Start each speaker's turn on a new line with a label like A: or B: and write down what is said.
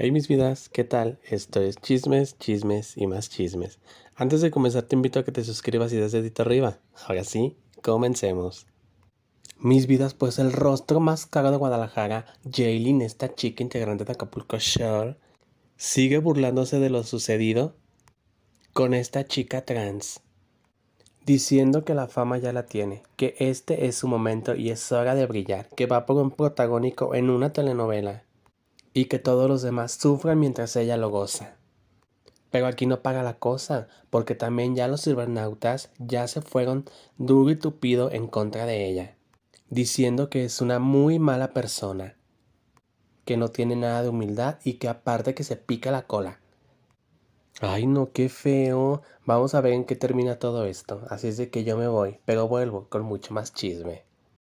A: Hey mis vidas, ¿qué tal? Esto es chismes, chismes y más chismes. Antes de comenzar te invito a que te suscribas y des dedito arriba. Ahora sí, comencemos. Mis vidas, pues el rostro más caro de Guadalajara, Jaylin, esta chica integrante de Acapulco Shore, sigue burlándose de lo sucedido con esta chica trans, diciendo que la fama ya la tiene, que este es su momento y es hora de brillar, que va por un protagónico en una telenovela y que todos los demás sufran mientras ella lo goza. Pero aquí no paga la cosa, porque también ya los cibernautas ya se fueron duro y tupido en contra de ella, diciendo que es una muy mala persona, que no tiene nada de humildad y que aparte que se pica la cola. Ay no, qué feo. Vamos a ver en qué termina todo esto. Así es de que yo me voy, pero vuelvo con mucho más chisme.